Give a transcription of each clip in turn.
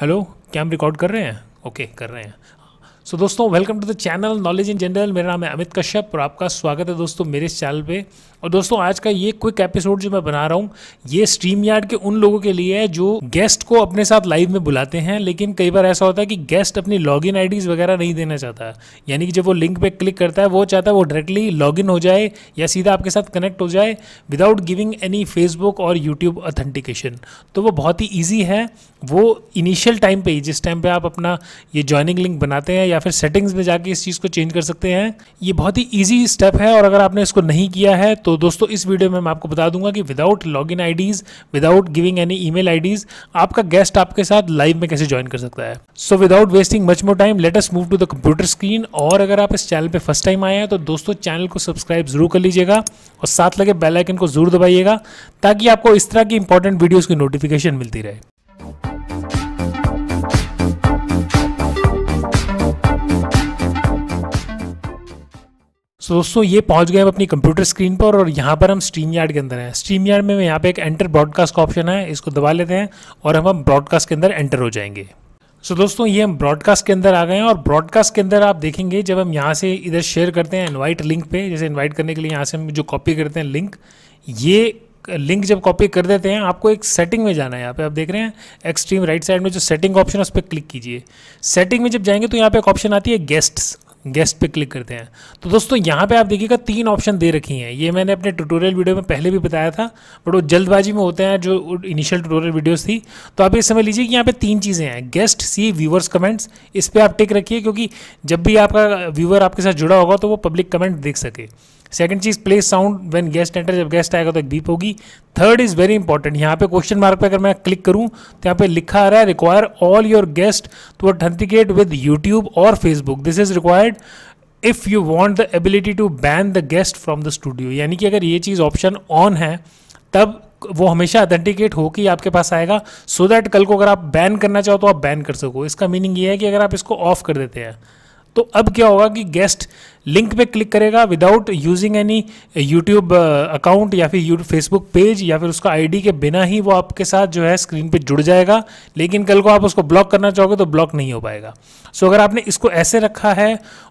hello क्या हम record कर रहे हैं ओके okay, कर रहे हैं सो so, दोस्तों welcome to the channel knowledge in general मेरा नाम है अमित कश्यप और आपका स्वागत है दोस्तों मेरे इस चैनल पे और दोस्तों आज का ये क्विक एपिसोड जो मैं बना रहा हूँ ये स्ट्रीम यार्ड के उन लोगों के लिए है जो गेस्ट को अपने साथ लाइव में बुलाते हैं लेकिन कई बार ऐसा होता है कि गेस्ट अपनी लॉग इन वगैरह नहीं देना चाहता यानी कि जब वो लिंक पे क्लिक करता है वो चाहता है वो डायरेक्टली लॉग इन हो जाए या सीधा आपके साथ कनेक्ट हो जाए विदाउट गिविंग एनी फेसबुक और यूट्यूब ऑथेंटिकेशन तो वो बहुत ही ईजी है वो इनिशियल टाइम पर ही जिस टाइम पर आप अपना ये ज्वाइनिंग लिंक बनाते हैं या फिर सेटिंग्स में जाके इस चीज़ को चेंज कर सकते हैं ये बहुत ही ईजी स्टेप है और अगर आपने इसको नहीं किया है तो दोस्तों इस वीडियो में मैं आपको बता दूंगा कि without log in IDs without giving any e IDs आपका गेस्ट आपके साथ लाइव में कैसे ज्वाइन कर सकता है so without wasting much more time let's move to the computer screen और अगर आप इस चैनल पर फर्स्ट टाइम आए हैं तो दोस्तों चैनल को सब्सक्राइब जरूर कर लीजिएगा और साथ लगे बेलाइकन को जरूर दबाइएगा ताकि आपको इस तरह की इंपॉर्टेंट वीडियोज़ की नोटिफिकेशन मिलती रहे सो so, दोस्तों ये पहुंच गए हम अपनी कंप्यूटर स्क्रीन पर और यहाँ पर हम स्ट्रीम यार्ड के अंदर हैं स्ट्रीम यार्ड में यहाँ पे एक एंटर ब्रॉडकास्ट का ऑप्शन है इसको दबा लेते हैं और हम हम ब्रॉडकास्ट के अंदर एंटर हो जाएंगे सो so, दोस्तों ये हम ब्रॉडकास्ट के अंदर आ गए हैं और ब्रॉडकास्ट के अंदर आप देखेंगे जब हम यहाँ से इधर शेयर करते हैं इन्वाइट लिंक पे जैसे इन्वाइट करने के लिए यहाँ से हम जो कॉपी करते हैं लिंक ये लिंक जब कॉपी कर देते हैं आपको एक सेटिंग में जाना है यहाँ पे आप देख रहे हैं एक्सट्रीम राइट साइड में जो सेटिंग ऑप्शन है उस पर क्लिक कीजिए सेटिंग में जब जाएंगे तो यहाँ पे एक ऑप्शन आती है गेस्ट्स गेस्ट पे क्लिक करते हैं तो दोस्तों यहाँ पे आप देखिएगा तीन ऑप्शन दे रखी हैं ये मैंने अपने ट्यूटोरियल वीडियो में पहले भी बताया था बट वो जल्दबाजी में होते हैं जो इनिशियल ट्यूटोरियल वीडियोस थी तो आप ये समझ लीजिए कि यहाँ पे तीन चीज़ें हैं गेस्ट सी व्यूवर्स कमेंट्स इस पर आप टिक रखिए क्योंकि जब भी आपका व्यूवर आपके साथ जुड़ा होगा तो वो पब्लिक कमेंट देख सके सेकंड चीज play sound when guest enter जब गेस्ट आएगा तो एक बीप होगी थर्ड इज वेरी इंपॉर्टेंट यहाँ पे क्वेश्चन मार्क पे अगर मैं क्लिक करूँ तो यहाँ पे लिखा आ रहा है require all your guest to authenticate with YouTube और Facebook this is required if you want the ability to ban the guest from the studio यानी कि अगर ये चीज़ ऑप्शन ऑन है तब वो हमेशा अथेंटिकेट होकर ही आपके पास आएगा सो so दैट कल को अगर आप बैन करना चाहो तो आप बैन कर सको इसका मीनिंग ये है कि अगर आप इसको ऑफ कर देते हैं तो अब क्या होगा कि गेस्ट लिंक पे क्लिक करेगा without using any YouTube account या फिर फेसबुक पेज या फिर उसका आईडी के बिना ही वो आपके साथ जो है स्क्रीन पे जुड़ जाएगा लेकिन कल को आप उसको ब्लॉक करना चाहोगे तो ब्लॉक नहीं हो पाएगा सो so, अगर आपने इसको ऐसे रखा है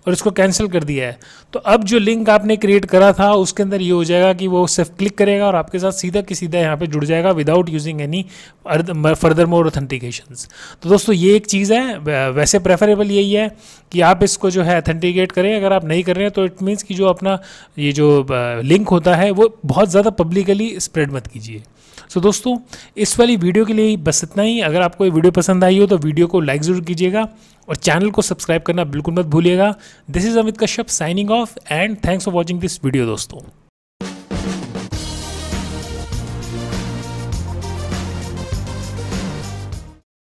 और इसको कैंसिल कर दिया है तो अब जो लिंक आपने क्रिएट करा था उसके अंदर ये हो जाएगा कि वो सिर्फ क्लिक करेगा और आपके साथ सीधा कि सीधा यहाँ पर जुड़ जाएगा without using any further more authentication तो दोस्तों ये एक चीज़ है वैसे प्रेफरेबल यही है कि आप इस इसको जो है अथेंटिकेट करें अगर आप नहीं कर रहे हैं तो इट मीन्स कि जो अपना ये जो लिंक होता है वो बहुत ज़्यादा पब्लिकली स्प्रेड मत कीजिए सो so, दोस्तों इस वाली वीडियो के लिए बस इतना ही अगर आपको ये वीडियो पसंद आई हो तो वीडियो को लाइक ज़रूर कीजिएगा और चैनल को सब्सक्राइब करना बिल्कुल मत भूलिएगा this is Amit Kashyap signing off and thanks for watching this video दोस्तों